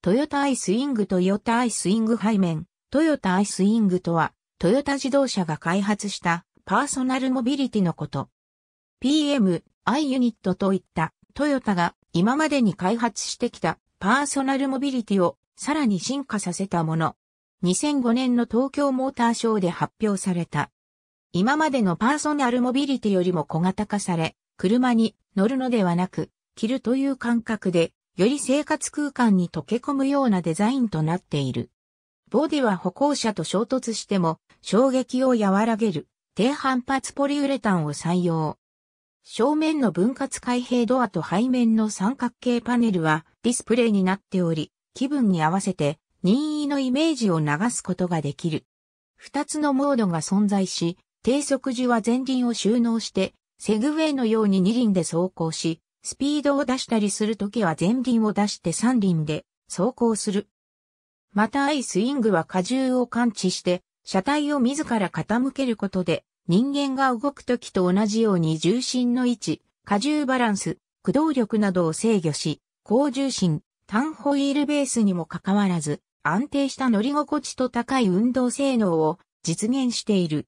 トヨタアイスイングトヨタアイスイング背面、トヨタアイスイングとは、トヨタ自動車が開発したパーソナルモビリティのこと。PM、i ユニットといったトヨタが今までに開発してきたパーソナルモビリティをさらに進化させたもの。2005年の東京モーターショーで発表された。今までのパーソナルモビリティよりも小型化され、車に乗るのではなく、着るという感覚でより生活空間に溶け込むようなデザインとなっている。ボディは歩行者と衝突しても衝撃を和らげる低反発ポリウレタンを採用。正面の分割開閉ドアと背面の三角形パネルはディスプレイになっており、気分に合わせて任意のイメージを流すことができる。二つのモードが存在し、低速時は前輪を収納して、セグウェイのように二輪で走行し、スピードを出したりするときは前輪を出して三輪で走行する。またアイスイングは荷重を感知して、車体を自ら傾けることで、人間が動くときと同じように重心の位置、荷重バランス、駆動力などを制御し、高重心、単ホイールベースにもかかわらず、安定した乗り心地と高い運動性能を実現している。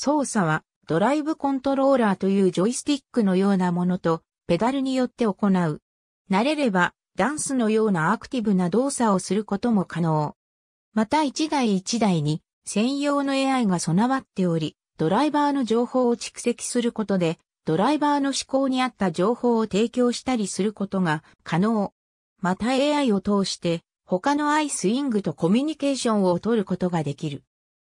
操作はドライブコントローラーというジョイスティックのようなものとペダルによって行う。慣れればダンスのようなアクティブな動作をすることも可能。また一台一台に専用の AI が備わっており、ドライバーの情報を蓄積することで、ドライバーの思考に合った情報を提供したりすることが可能。また AI を通して他のアイスイングとコミュニケーションを取ることができる。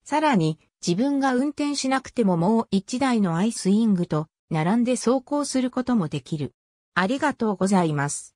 さらに自分が運転しなくてももう一台のアイスイングと並んで走行することもできる。ありがとうございます。